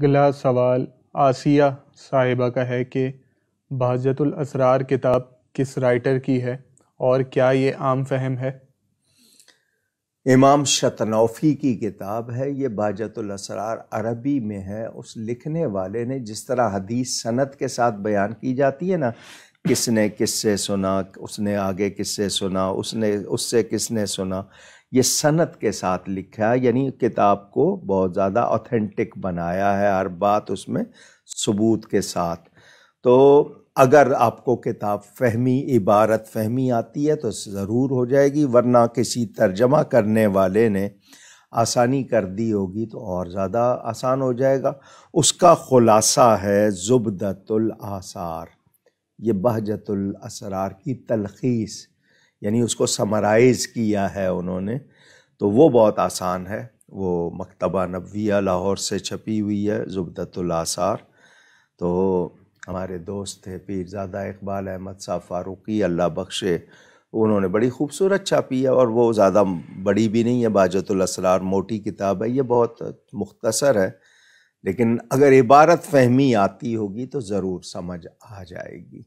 अगला सवाल आसिया साहिबा का है कि बाजतुल असरार किताब किस राइटर की है और क्या ये आम फहम है इमाम शतनौफ़ी की किताब है ये असरार अरबी में है उस लिखने वाले ने जिस तरह हदीस सनत के साथ बयान की जाती है ना किसने किससे सुना उसने आगे किससे सुना उसने उससे किसने सुना ये सनत के साथ लिखा है यानी किताब को बहुत ज़्यादा ऑथेंटिक बनाया है हर बात उसमें सबूत के साथ तो अगर आपको किताब फहमी इबारत फहमी आती है तो ज़रूर हो जाएगी वरना किसी तर्जमा करने वाले ने आसानी कर दी होगी तो और ज़्यादा आसान हो जाएगा उसका ख़ुलासा है जुबदतुल आसार ये बहजतुल असरार की तलखीस यानी उसको समराइज़ किया है उन्होंने तो वो बहुत आसान है वो मकतबा नबिया लाहौर से छपी हुई है जुबदतुल आसार तो हमारे दोस्त थे पीरजादा इकबाल अहमद शाह फारूकी अल्लाह बख्शे उन्होंने बड़ी खूबसूरत छापी है और वो ज़्यादा बड़ी भी नहीं है बाजतुल असरार मोटी किताब है ये बहुत मुख्तसर है लेकिन अगर इबारत फहमी आती होगी तो ज़रूर समझ आ जाएगी